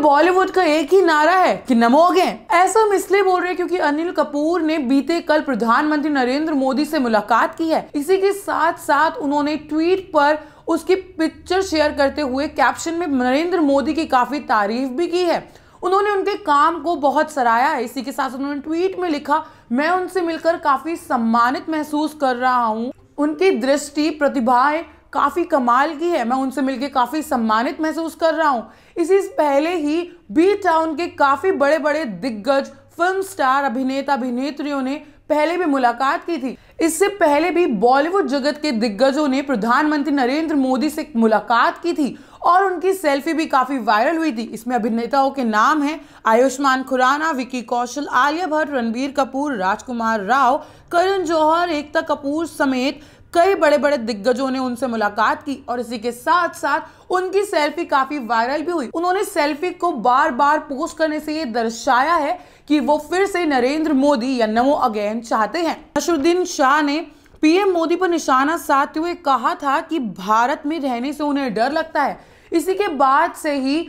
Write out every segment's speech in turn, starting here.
बॉलीवुड का एक ही नारा है कि नमोगे ऐसा हम इसलिए बोल रहे हैं क्योंकि अनिल कपूर ने बीते कल प्रधानमंत्री नरेंद्र मोदी से मुलाकात की है इसी के साथ साथ उन्होंने ट्वीट पर उसकी पिक्चर शेयर करते हुए कैप्शन में नरेंद्र मोदी की काफी तारीफ भी की है उन्होंने उनके काम को बहुत सराहा है इसी के साथ उन्होंने ट्वीट में लिखा मैं उनसे मिलकर काफी सम्मानित महसूस कर रहा हूँ उनकी दृष्टि प्रतिभाएं काफ़ी कमाल की है मैं उनसे मिलकर काफ़ी सम्मानित महसूस कर रहा हूँ इसी पहले ही बी टाउन के काफ़ी बड़े बड़े दिग्गज फिल्म स्टार अभिनेता अभिनेत्रियों ने पहले भी मुलाकात की थी इससे पहले भी बॉलीवुड जगत के दिग्गजों ने प्रधानमंत्री नरेंद्र मोदी से मुलाकात की थी और उनकी सेल्फी भी काफ़ी वायरल हुई थी इसमें अभिनेताओं के नाम हैं आयुष्मान खुराना विकी कौशल आलिया भट्ट रणबीर कपूर राजकुमार राव करण जौहर एकता कपूर समेत कई बड़े बड़े दिग्गजों ने उनसे मुलाकात की और इसी के साथ साथ उनकी सेल्फी काफी वायरल भी हुई उन्होंने सेल्फी को बार बार पोस्ट करने से ये दर्शाया है कि वो फिर से नरेंद्र मोदी या नमो अगेन चाहते हैं नशरुद्दीन शाह ने पीएम मोदी पर निशाना साधते हुए कहा था कि भारत में रहने से उन्हें डर लगता है इसी के बाद से ही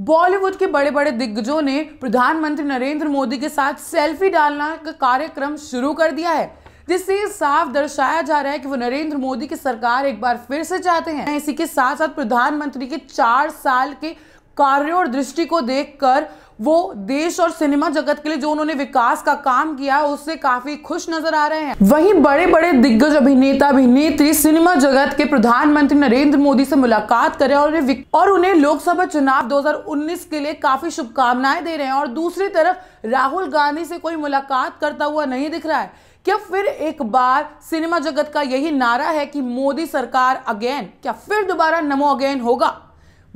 बॉलीवुड के बड़े बड़े दिग्गजों ने प्रधानमंत्री नरेंद्र मोदी के साथ सेल्फी डालना का कार्यक्रम शुरू कर दिया है जिससे साफ दर्शाया जा रहा है कि वो नरेंद्र मोदी की सरकार एक बार फिर से चाहते हैं इसी के साथ साथ प्रधानमंत्री के चार साल के कार्यों और दृष्टि को देखकर वो देश और सिनेमा जगत के लिए जो उन्होंने विकास का काम किया उससे काफी खुश नजर आ रहे हैं वहीं बड़े बड़े दिग्गज अभिनेता अभिनेत्री सिनेमा जगत के प्रधानमंत्री नरेंद्र मोदी से मुलाकात करे और उन्हें और उन्हें लोकसभा चुनाव 2019 के लिए काफी शुभकामनाएं दे रहे हैं और दूसरी तरफ राहुल गांधी से कोई मुलाकात करता हुआ नहीं दिख रहा है क्या फिर एक बार सिनेमा जगत का यही नारा है कि मोदी सरकार अगेन क्या फिर दोबारा नमो अगेन होगा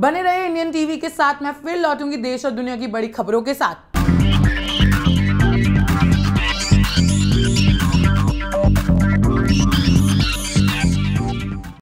बने रहे इंडियन टीवी के साथ मैं फिर लौटूंगी देश और दुनिया की बड़ी खबरों के साथ